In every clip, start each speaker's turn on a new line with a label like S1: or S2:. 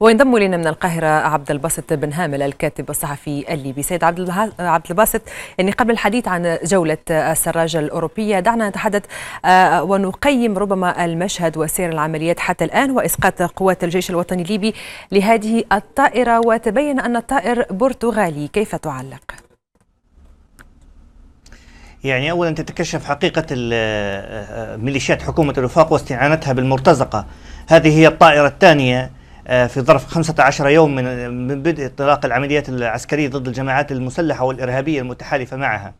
S1: وينضم لنا من القاهره عبد الباسط بن هامل الكاتب الصحفي الليبي. سيد عبد عبد الباسط يعني قبل الحديث عن جوله السراج الاوروبيه دعنا نتحدث آه، ونقيم ربما المشهد وسير العمليات حتى الان واسقاط قوات الجيش الوطني الليبي لهذه الطائره وتبين ان الطائر برتغالي، كيف تعلق؟
S2: يعني اولا تتكشف حقيقه آه، آه، ميليشيات حكومه الوفاق واستعانتها بالمرتزقه هذه هي الطائره الثانيه آه، في ظرف 15 يوم من بدء اطلاق العمليات العسكرية ضد الجماعات المسلحة والإرهابية المتحالفة معها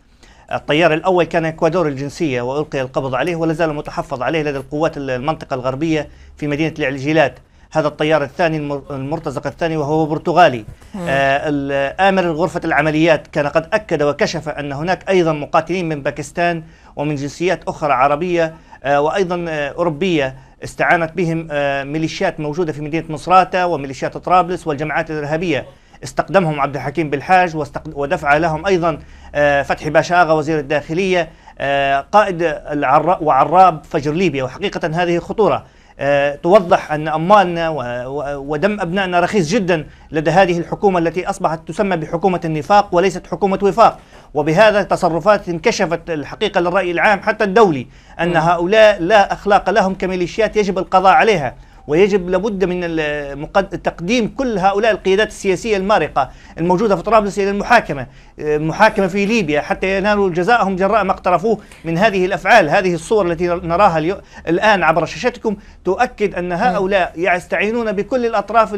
S2: الطيار الأول كان إكوادور الجنسية وألقي القبض عليه ولا زال متحفظ عليه لدى القوات المنطقة الغربية في مدينة العجيلات هذا الطيار الثاني المرتزق الثاني وهو برتغالي آه، آمر غرفة العمليات كان قد أكد وكشف أن هناك أيضا مقاتلين من باكستان ومن جنسيات أخرى عربية آه، وأيضا آه، أوروبية استعانت بهم آه، ميليشيات موجودة في مدينة مصراتة وميليشيات طرابلس والجماعات الإرهابية استقدمهم عبد الحكيم بالحاج ودفع لهم أيضا فتحي باشا آغا وزير الداخلية قائد وعراب فجر ليبيا وحقيقة هذه خطورة آه، توضح أن أموالنا ودم أبنائنا رخيص جدا لدى هذه الحكومة التي أصبحت تسمى بحكومة النفاق وليست حكومة وفاق وبهذا تصرفات انكشفت الحقيقة للرأي العام حتى الدولي أن هؤلاء لا أخلاق لهم كميليشيات يجب القضاء عليها ويجب لابد من تقديم كل هؤلاء القيادات السياسية المارقة الموجودة في طرابلس إلى المحاكمة آه، محاكمة في ليبيا حتى ينالوا جزاءهم جراء ما اقترفوه من هذه الأفعال هذه الصور التي نراها الآن عبر شاشتكم تؤكد أن هؤلاء يستعينون بكل الأطراف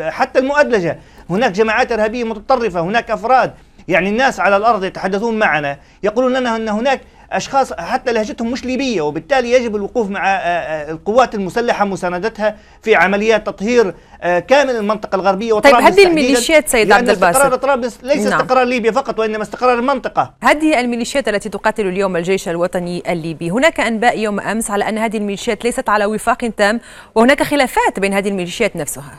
S2: حتى المؤدلجة هناك جماعات إرهابية متطرفة هناك أفراد يعني الناس على الارض يتحدثون معنا يقولون لنا ان هناك أشخاص حتى لهجتهم مش ليبية وبالتالي يجب الوقوف مع آه، آه، القوات المسلحة مساندتها في عمليات تطهير آه، كامل المنطقة الغربية وطرابلس طيب هذه الميليشيات سيد عبد الباسط استقرار طرابلس ليس نعم. استقرار ليبيا فقط وإنما استقرار المنطقة هذه الميليشيات التي تقاتل اليوم الجيش الوطني الليبي
S1: هناك أنباء يوم أمس على أن هذه الميليشيات ليست على وفاق تام وهناك خلافات بين هذه الميليشيات
S2: نفسها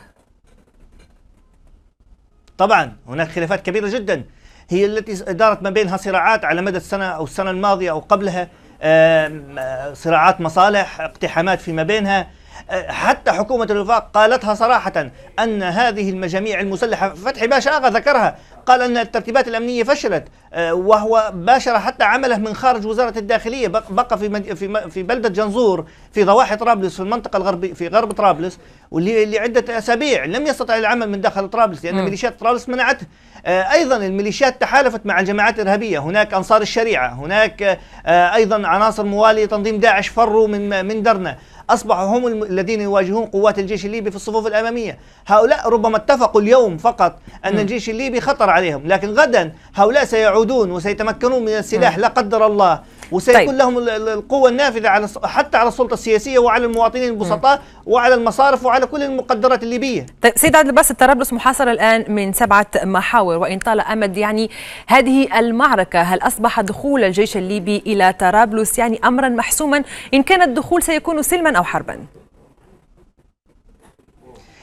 S2: طبعا هناك خلافات كبيرة جدا هي التي دارت ما بينها صراعات على مدى السنة أو السنة الماضية أو قبلها آه، صراعات مصالح اقتحامات فيما بينها آه، حتى حكومة الوفاق قالتها صراحة أن هذه المجاميع المسلحة فتحي باشا ذكرها قال أن الترتيبات الأمنية فشلت آه، وهو باشر حتى عمله من خارج وزارة الداخلية بقى في في بلدة جنزور في ضواحي طرابلس في المنطقة الغربية في غرب طرابلس واللي لعدة أسابيع لم يستطع العمل من داخل طرابلس لأن ميليشيات طرابلس منعته آه، أيضا الميليشيات تحالفت مع الجماعات الإرهابية هناك أنصار الشريعة هناك آه، أيضا عناصر موالية تنظيم داعش فروا من من درنا أصبحوا هم الذين يواجهون قوات الجيش الليبي في الصفوف الأمامية هؤلاء ربما اتفقوا اليوم فقط أن الجيش الليبي خطر عليهم لكن غدا هؤلاء سيعودون وسيتمكنون من السلاح لا قدر الله وسيكون طيب. لهم القوة النافذة على حتى على السلطة السياسية وعلى المواطنين البسطاء وعلى المصارف وعلى كل المقدرات الليبية
S1: طيب سيد عبد الباسط طرابلس محاصرة الآن من سبعة محاور وإن طال أمد يعني هذه المعركة هل أصبح دخول الجيش الليبي إلى طرابلس يعني أمرا محسوما إن كان الدخول سيكون سلما أو حربا؟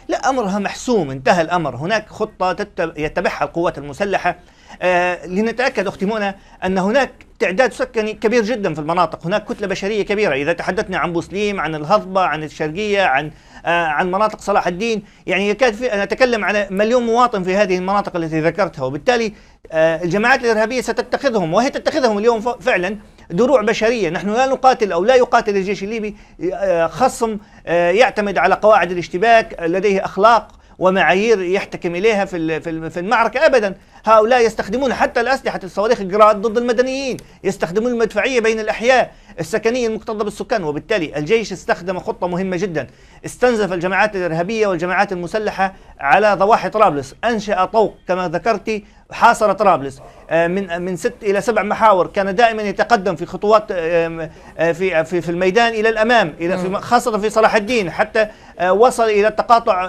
S2: لا أمرها محسوم انتهى الأمر هناك خطة يتبعها القوات المسلحة آه لنتأكد أختي منى أن هناك تعداد سكاني كبير جدا في المناطق هناك كتلة بشرية كبيرة إذا تحدثنا عن بوسليم عن الهضبة عن الشرقية عن آه عن مناطق صلاح الدين يعني يكاد في نتكلم على مليون مواطن في هذه المناطق التي ذكرتها وبالتالي آه الجماعات الإرهابية ستتخذهم وهي تتخذهم اليوم فعلا دروع بشرية نحن لا نقاتل أو لا يقاتل الجيش الليبي آه خصم آه يعتمد على قواعد الاشتباك لديه أخلاق ومعايير يحتكم اليها في في المعركه ابدا هؤلاء يستخدمون حتى الأسلحة الصواريخ الجراد ضد المدنيين يستخدمون المدفعية بين الأحياء السكنية المكتظة بالسكان وبالتالي الجيش استخدم خطة مهمة جدا استنزف الجماعات الإرهابية والجماعات المسلحة على ضواحي طرابلس أنشأ طوق كما ذكرت حاصر طرابلس آه، من آه، من ست الى سبع محاور كان دائما يتقدم في خطوات آه، في في في الميدان الى الامام الى في خاصه في صلاح الدين حتى وصل الى تقاطع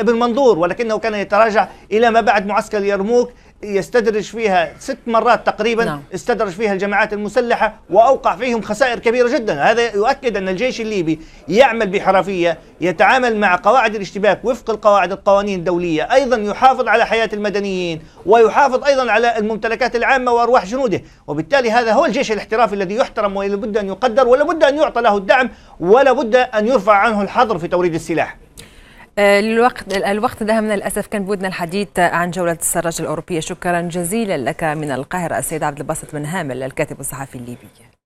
S2: ابن منظور ولكنه كان يتراجع الى ما بعد معسكر يرموك يستدرج فيها ست مرات تقريبا نعم. استدرج فيها الجماعات المسلحة وأوقع فيهم خسائر كبيرة جدا هذا يؤكد أن الجيش الليبي يعمل بحرفية يتعامل مع قواعد الاشتباك وفق القواعد القوانين الدولية أيضا يحافظ على حياة المدنيين ويحافظ أيضا على الممتلكات العامة وأرواح جنوده وبالتالي هذا هو الجيش الاحترافي الذي يحترم ولا بد أن يقدر ولا بد أن يعطى له الدعم ولا بد أن يرفع عنه الحظر في توريد السلاح
S1: آه، الوقت الوقت ده من الاسف كان بودنا الحديث عن جوله السراج الاوروبيه شكرا جزيلا لك من القاهره السيد عبد الباسط بن هامل الكاتب الصحفي الليبي